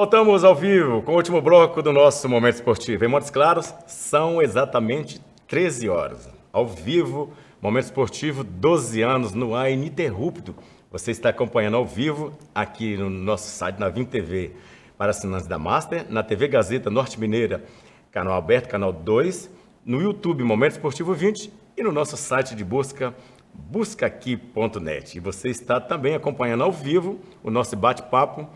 Voltamos ao vivo com o último bloco do nosso Momento Esportivo. Em Montes Claros, são exatamente 13 horas. Ao vivo, Momento Esportivo, 12 anos no ar ininterrupto. Você está acompanhando ao vivo aqui no nosso site, na Vim TV, para assinantes da Master, na TV Gazeta Norte Mineira, canal aberto, canal 2, no YouTube Momento Esportivo 20 e no nosso site de busca buscaqui.net. E você está também acompanhando ao vivo o nosso bate-papo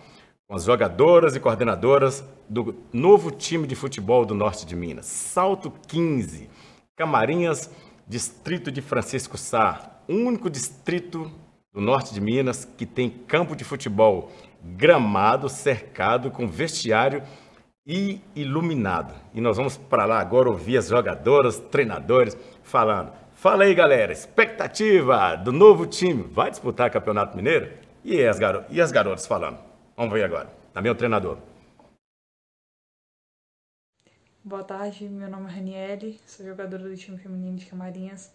com as jogadoras e coordenadoras do novo time de futebol do norte de Minas. Salto 15, Camarinhas, distrito de Francisco Sá, único distrito do norte de Minas que tem campo de futebol gramado, cercado, com vestiário e iluminado. E nós vamos para lá agora ouvir as jogadoras, treinadores falando. Fala aí, galera, expectativa do novo time. Vai disputar o Campeonato Mineiro? E as, garo e as garotas falando. Vamos ver agora. Também tá o treinador. Boa tarde, meu nome é Raniele, sou jogadora do time feminino de Camarinhas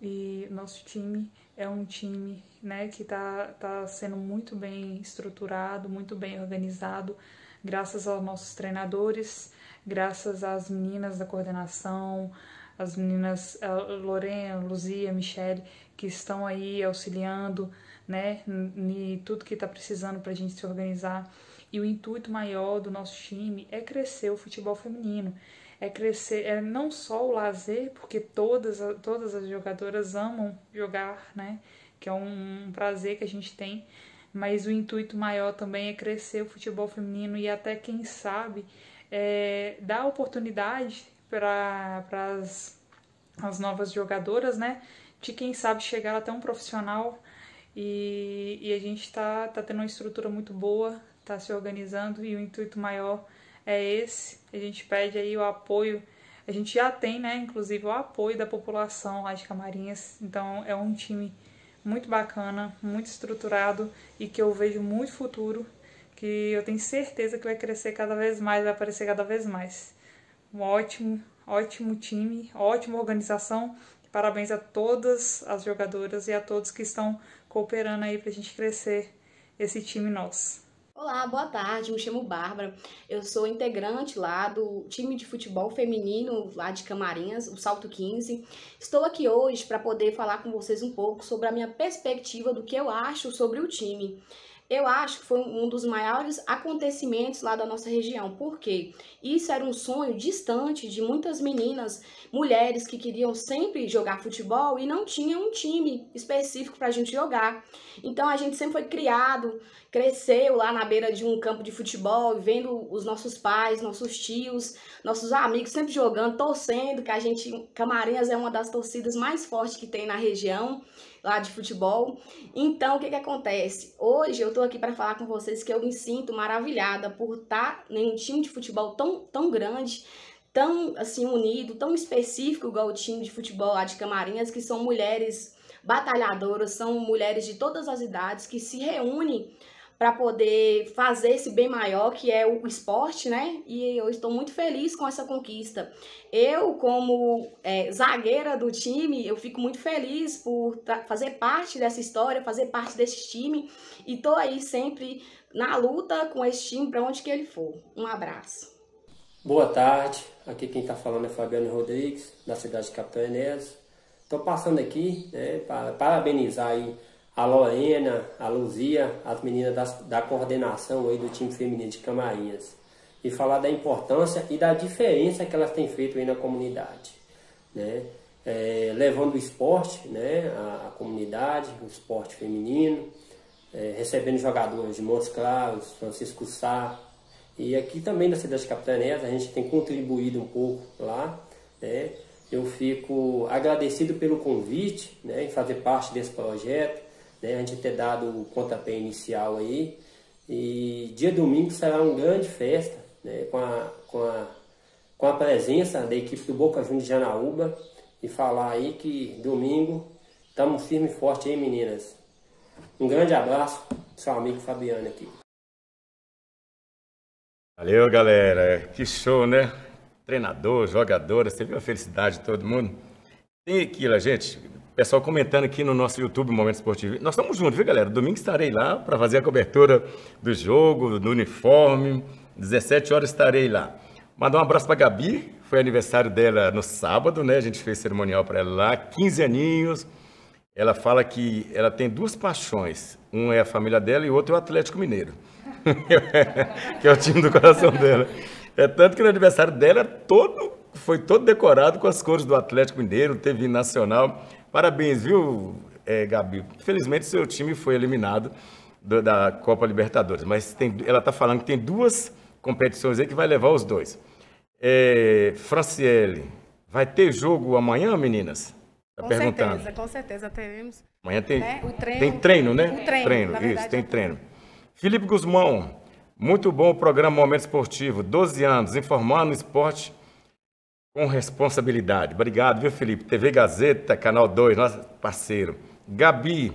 e nosso time é um time né, que está tá sendo muito bem estruturado, muito bem organizado, graças aos nossos treinadores, graças às meninas da coordenação, as meninas eh, Lorena, Luzia, Michele, que estão aí auxiliando, né, em tudo que está precisando para a gente se organizar. E o intuito maior do nosso time é crescer o futebol feminino, é crescer, é não só o lazer, porque todas, todas as jogadoras amam jogar, né, que é um prazer que a gente tem, mas o intuito maior também é crescer o futebol feminino e até quem sabe é, dar oportunidade para as novas jogadoras, né? De quem sabe chegar até um profissional e, e a gente está tá tendo uma estrutura muito boa, está se organizando e o intuito maior é esse. A gente pede aí o apoio, a gente já tem, né, inclusive, o apoio da população lá de Camarinhas. Então é um time muito bacana, muito estruturado e que eu vejo muito futuro, que eu tenho certeza que vai crescer cada vez mais, vai aparecer cada vez mais. Um ótimo, ótimo time, ótima organização. Parabéns a todas as jogadoras e a todos que estão cooperando aí para a gente crescer esse time nosso. Olá, boa tarde. Me chamo Bárbara. Eu sou integrante lá do time de futebol feminino lá de Camarinhas, o Salto 15. Estou aqui hoje para poder falar com vocês um pouco sobre a minha perspectiva do que eu acho sobre o time eu acho que foi um dos maiores acontecimentos lá da nossa região, porque isso era um sonho distante de muitas meninas, mulheres que queriam sempre jogar futebol e não tinham um time específico para a gente jogar. Então a gente sempre foi criado, cresceu lá na beira de um campo de futebol, vendo os nossos pais, nossos tios, nossos amigos sempre jogando, torcendo, que a gente, Camarinhas é uma das torcidas mais fortes que tem na região lá de futebol. Então, o que, que acontece? Hoje eu tô aqui para falar com vocês que eu me sinto maravilhada por estar tá em um time de futebol tão, tão grande, tão assim unido, tão específico igual o time de futebol lá de Camarinhas, que são mulheres batalhadoras, são mulheres de todas as idades que se reúnem para poder fazer esse bem maior que é o esporte, né? E eu estou muito feliz com essa conquista. Eu, como é, zagueira do time, eu fico muito feliz por fazer parte dessa história, fazer parte desse time e tô aí sempre na luta com esse time para onde que ele for. Um abraço. Boa tarde, aqui quem está falando é Fabiano Rodrigues, da cidade de Capitão Enes. Estou passando aqui né, para parabenizar aí a Lorena, a Luzia, as meninas das, da coordenação aí do time feminino de Camarinhas. E falar da importância e da diferença que elas têm feito aí na comunidade. Né? É, levando o esporte, né, a, a comunidade, o esporte feminino, é, recebendo jogadores de Montes Claros, Francisco Sá. E aqui também na cidade de Capitanés a gente tem contribuído um pouco lá. Né? Eu fico agradecido pelo convite né, em fazer parte desse projeto né? a gente ter dado o pontapé inicial aí. E dia domingo será uma grande festa, né? com, a, com, a, com a presença da equipe do Boca Juniors de Janaúba. E falar aí que domingo estamos firme e forte aí, meninas. Um grande abraço, seu amigo Fabiano aqui. Valeu, galera. Que show, né? Treinador, jogadora, você viu a felicidade de todo mundo? Tem aquilo, gente pessoal comentando aqui no nosso YouTube Momento Esportivo. Nós estamos juntos, viu, galera? Domingo estarei lá para fazer a cobertura do jogo, do uniforme. 17 horas estarei lá. Mandar um abraço para Gabi, foi aniversário dela no sábado, né? A gente fez cerimonial para ela lá, 15 aninhos. Ela fala que ela tem duas paixões. Um é a família dela e o outro é o Atlético Mineiro, que é o time do coração dela. É tanto que no aniversário dela todo foi todo decorado com as cores do Atlético Mineiro, teve nacional. Parabéns, viu, é, Gabi? Felizmente seu time foi eliminado do, da Copa Libertadores, mas tem, ela está falando que tem duas competições aí que vai levar os dois. É, Franciele, vai ter jogo amanhã, meninas? Tá com perguntando. certeza, com certeza teremos. Amanhã tem, né? treino, tem treino, né? O treino, treino isso, verdade, é tem treino. Felipe Guzmão, muito bom o programa Momento Esportivo, 12 anos, informando o esporte com responsabilidade. Obrigado, viu, Felipe? TV Gazeta, Canal 2, nosso parceiro. Gabi.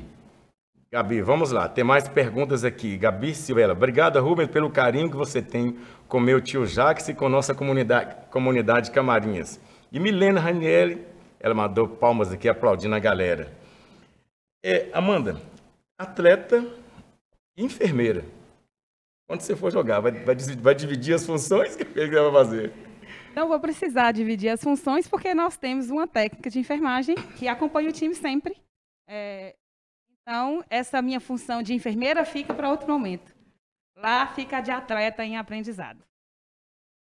Gabi, vamos lá. Tem mais perguntas aqui. Gabi Silveira. Obrigado, Rubens, pelo carinho que você tem com meu tio Jax e com nossa comunidade, comunidade Camarinhas. E Milena Ranieri, ela mandou palmas aqui aplaudindo a galera. É, Amanda, atleta e enfermeira. Quando você for jogar, vai, vai, vai dividir as funções que você vai fazer. Então vou precisar dividir as funções, porque nós temos uma técnica de enfermagem que acompanha o time sempre. É, então, essa minha função de enfermeira fica para outro momento. Lá fica a de atleta em aprendizado.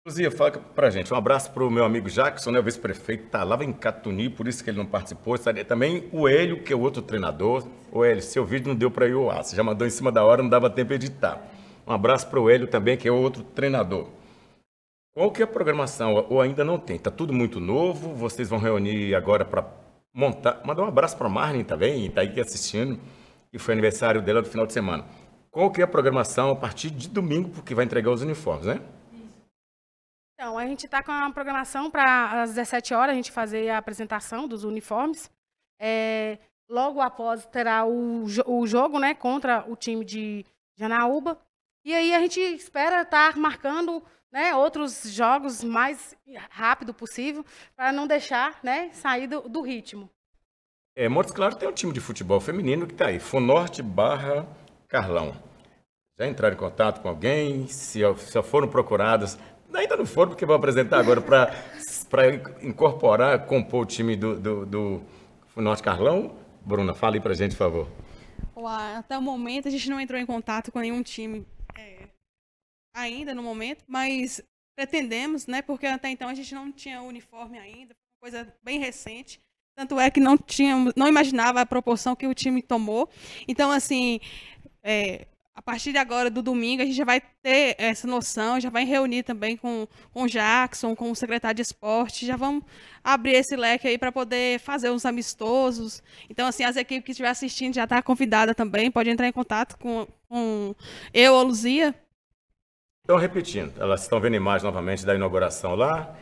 Luzia, fala a gente. Um abraço para o meu amigo Jackson, né, o vice-prefeito, tá lá em Catuni, por isso que ele não participou. Também o Hélio, que é o outro treinador. O Hélio, seu vídeo não deu para ir ao ar, você já mandou em cima da hora, não dava tempo de editar. Um abraço para o Hélio também, que é o outro treinador. Qual que é a programação? Ou ainda não tem? Está tudo muito novo. Vocês vão reunir agora para montar. Mandar um abraço para Marlin também, tá aí assistindo, que foi aniversário dela do final de semana. Qual que é a programação a partir de domingo, porque vai entregar os uniformes, né? Então, a gente está com a programação para às 17 horas a gente fazer a apresentação dos uniformes. É, logo após terá o, o jogo né, contra o time de Janaúba. E aí a gente espera estar tá marcando né, outros jogos mais rápido possível, para não deixar né, sair do, do ritmo. É, Montes Claros tem um time de futebol feminino que está aí, Funorte barra Carlão. Já entraram em contato com alguém? Se já foram procuradas? Ainda não foram, porque vão apresentar agora para incorporar, compor o time do, do, do Carlão. Bruna, fale para gente, por favor. Uau, até o momento a gente não entrou em contato com nenhum time ainda no momento, mas pretendemos, né? Porque até então a gente não tinha uniforme ainda, coisa bem recente. Tanto é que não tínhamos, não imaginava a proporção que o time tomou. Então, assim, é, a partir de agora, do domingo, a gente já vai ter essa noção, já vai reunir também com, com o Jackson, com o secretário de esporte, já vamos abrir esse leque aí para poder fazer uns amistosos. Então, assim, as equipes que estiver assistindo já está convidada também, pode entrar em contato com, com eu ou Luzia então, repetindo, elas estão vendo imagens novamente da inauguração lá.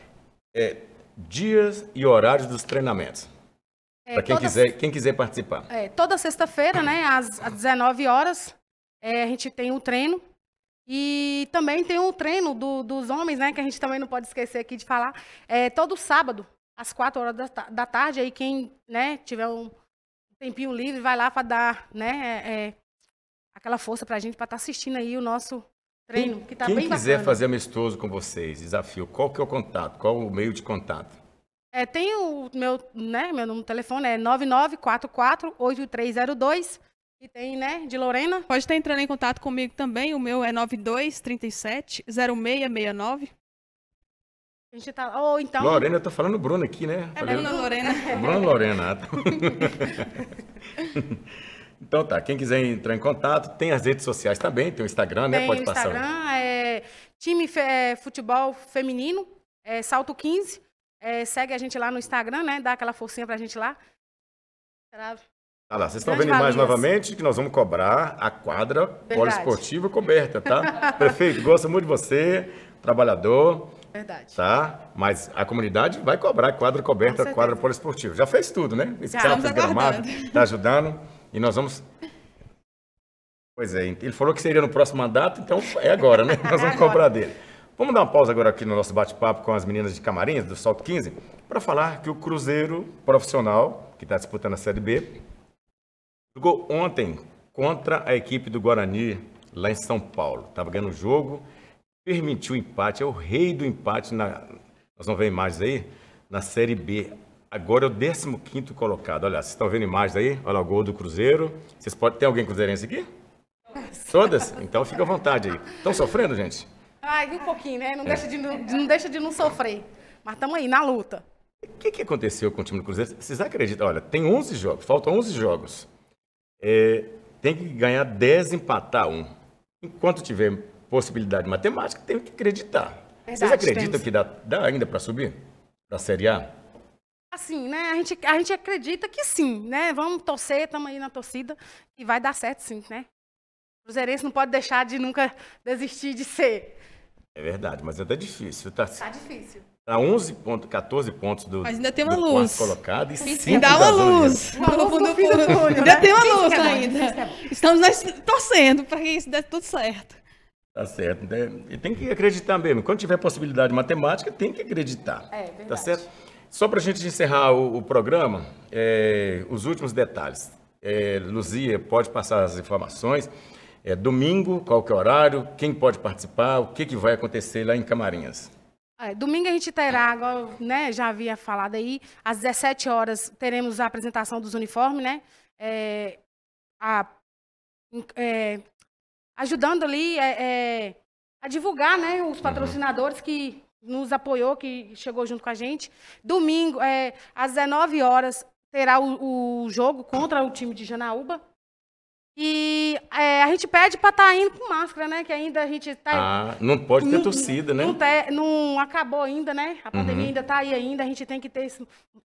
É, dias e horários dos treinamentos. É, para quem, quiser, quem quiser participar. É, toda sexta-feira, né, às, às 19 horas, é, a gente tem o um treino. E também tem o um treino do, dos homens, né, que a gente também não pode esquecer aqui de falar. É, todo sábado, às 4 horas da, da tarde, aí quem né, tiver um tempinho livre, vai lá para dar né, é, é, aquela força para a gente, para estar tá assistindo aí o nosso Treino, que está bem Quem quiser fazer amistoso com vocês, desafio, qual que é o contato? Qual o meio de contato? É, tem o meu, né, meu número de telefone é 9944-8302 e tem, né, de Lorena. Pode estar entrando em contato comigo também, o meu é 9237-0669. A gente tá, ou então... Lorena, eu tô falando Bruno aqui, né? É Falei, Lorena. Bruno Lorena. Tá. Então tá, quem quiser entrar em contato, tem as redes sociais também, tem o Instagram, né? tem né? Pode o passar. Instagram, é time é, futebol feminino, é, salto 15. É, segue a gente lá no Instagram, né? Dá aquela forcinha pra gente lá. Tá Ah lá, vocês estão vendo mais novamente que nós vamos cobrar a quadra poliesportiva coberta, tá? Prefeito, gosto muito de você, trabalhador. Verdade. Tá? Mas a comunidade vai cobrar quadra coberta, quadra poliesportiva. Já fez tudo, né? Escala, fez gramado, tá ajudando. E nós vamos. Pois é, ele falou que seria no próximo mandato, então é agora, né? Nós vamos é cobrar dele. Vamos dar uma pausa agora aqui no nosso bate-papo com as meninas de Camarins, do Salto 15, para falar que o Cruzeiro profissional, que está disputando a Série B, jogou ontem contra a equipe do Guarani, lá em São Paulo. Estava ganhando o jogo, permitiu empate, é o rei do empate. Na... Nós vamos ver imagens aí. Na Série B, Agora é o 15 colocado. Olha, vocês estão vendo imagens aí? Olha o gol do Cruzeiro. Vocês podem. Tem alguém cruzeirense aqui? Todas? Então fica à vontade aí. Estão sofrendo, gente? Ai, um pouquinho, né? Não, é. deixa, de, não deixa de não sofrer. Mas estamos aí, na luta. O que, que aconteceu com o time do Cruzeiro? Vocês acreditam? Olha, tem 11 jogos, faltam 11 jogos. É, tem que ganhar 10, empatar um. Enquanto tiver possibilidade matemática, tem que acreditar. Verdade, Vocês acreditam temos. que dá, dá ainda para subir? Para a Série A? assim, né? A gente, a gente acredita que sim, né? Vamos torcer, estamos aí na torcida e vai dar certo sim, né? O Cruzeirense não pode deixar de nunca desistir de ser. É verdade, mas ainda é difícil, tá? Tá difícil. Tá 11 pontos, 14 pontos do. Mas ainda tem uma luz. Colocado e sim, dá uma luz. Tá uma luz Ainda né? tem uma luz ainda. Estamos nós torcendo para que isso dê tudo certo. Tá certo. Né? E tem que acreditar mesmo. Quando tiver possibilidade matemática, tem que acreditar. É, verdade. Tá certo? Só para a gente encerrar o, o programa, é, os últimos detalhes. É, Luzia, pode passar as informações. É, domingo, qual que é o horário, quem pode participar, o que, que vai acontecer lá em Camarinhas? É, domingo a gente terá, agora, né, já havia falado aí, às 17 horas teremos a apresentação dos uniformes, né? É, a, é, ajudando ali é, é, a divulgar né, os uhum. patrocinadores que nos apoiou, que chegou junto com a gente. Domingo, é, às 19 horas, terá o, o, jogo contra o time de Janaúba. E é, a gente pede para estar tá indo com máscara, né? Que ainda a gente está Ah, não pode ter torcida, né? Não, não, acabou ainda, né? A pandemia uhum. ainda está aí ainda, a gente tem que ter esse,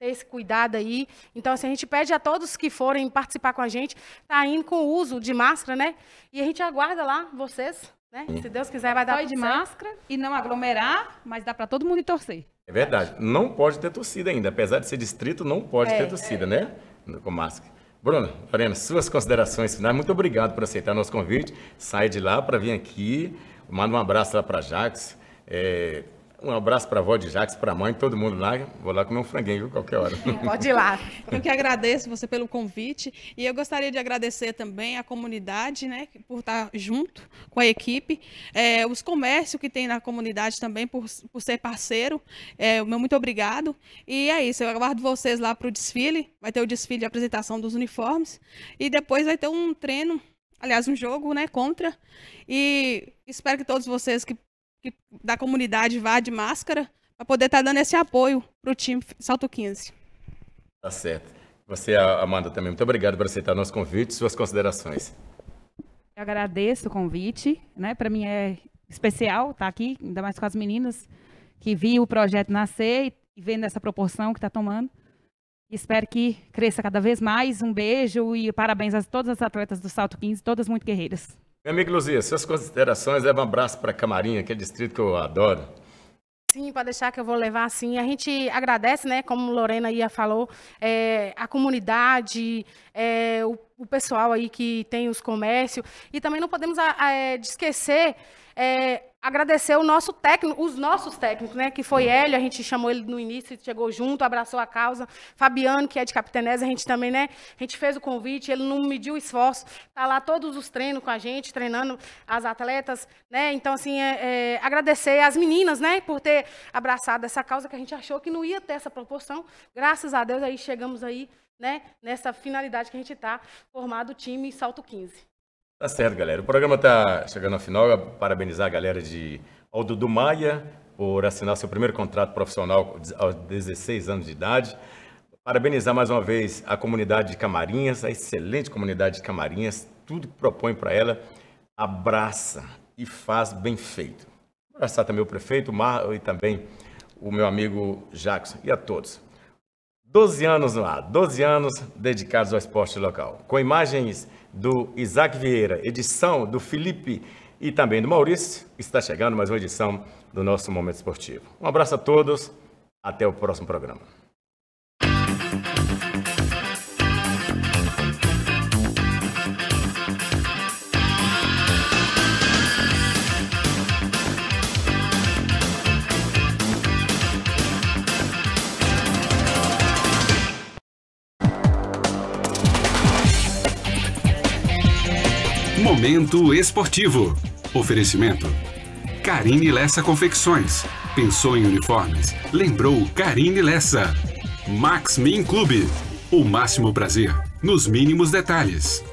ter esse cuidado aí. Então, assim, a gente pede a todos que forem participar com a gente, tá indo com o uso de máscara, né? E a gente aguarda lá vocês né? Se Deus quiser, vai dar Pode de máscara e não aglomerar, mas dá para todo mundo torcer. É verdade. Não pode ter torcida ainda. Apesar de ser distrito, não pode é, ter é. torcida, é. né? Com máscara. Bruno, Lorena, suas considerações finais. Muito obrigado por aceitar nosso convite. Sai de lá para vir aqui. Manda um abraço lá para Jax. É, um abraço para a avó de Jacques, para a mãe, todo mundo lá. Vou lá comer um franguinho, viu, qualquer hora. Pode ir lá. Eu que agradeço você pelo convite e eu gostaria de agradecer também a comunidade, né, por estar junto com a equipe, é, os comércios que tem na comunidade também por, por ser parceiro. É, meu muito obrigado. E é isso, eu aguardo vocês lá para o desfile. Vai ter o desfile de apresentação dos uniformes e depois vai ter um treino aliás, um jogo, né, contra. E espero que todos vocês que que, da comunidade vá de máscara para poder estar tá dando esse apoio para o time Salto 15. Tá certo. Você, Amanda, também, muito obrigado por aceitar nosso convite e suas considerações. Eu agradeço o convite, né? Para mim é especial estar tá aqui, ainda mais com as meninas que vi o projeto nascer e vendo essa proporção que está tomando. Espero que cresça cada vez mais. Um beijo e parabéns a todas as atletas do Salto 15, todas muito guerreiras. Meu amigo Luzia, suas considerações, leva um abraço para Camarinha, que é distrito que eu adoro. Sim, pode deixar que eu vou levar sim. A gente agradece, né? Como Lorena ia falou, é, a comunidade, é, o, o, pessoal aí que tem os comércios. E também não podemos a, a, é, esquecer é, agradecer o nosso técnico, os nossos técnicos, né? Que foi Hélio, a gente chamou ele no início, chegou junto, abraçou a causa. Fabiano, que é de Capitenese, a gente também, né? A gente fez o convite, ele não mediu esforço, tá lá todos os treinos com a gente, treinando as atletas, né? Então, assim, é, é, agradecer as meninas, né? Por ter abraçado essa causa que a gente achou que não ia ter essa proporção. Graças a Deus, aí chegamos aí, né? Nessa finalidade que a gente está, formado o time Salto 15. Tá certo, galera. O programa tá chegando ao final. Parabenizar a galera de Aldo do Maia por assinar seu primeiro contrato profissional aos 16 anos de idade. Parabenizar mais uma vez a comunidade de Camarinhas, a excelente comunidade de Camarinhas. Tudo que propõe para ela, abraça e faz bem feito. Abraçar também o prefeito, o Mar e também o meu amigo Jackson e a todos. 12 anos lá, 12 anos dedicados ao esporte local. Com imagens do Isaac Vieira, edição do Felipe e também do Maurício, está chegando mais uma edição do nosso Momento Esportivo. Um abraço a todos, até o próximo programa. Momento Esportivo. Oferecimento. Carine Lessa Confecções. Pensou em uniformes? Lembrou Carine Lessa. Max Min Clube. O máximo prazer nos mínimos detalhes.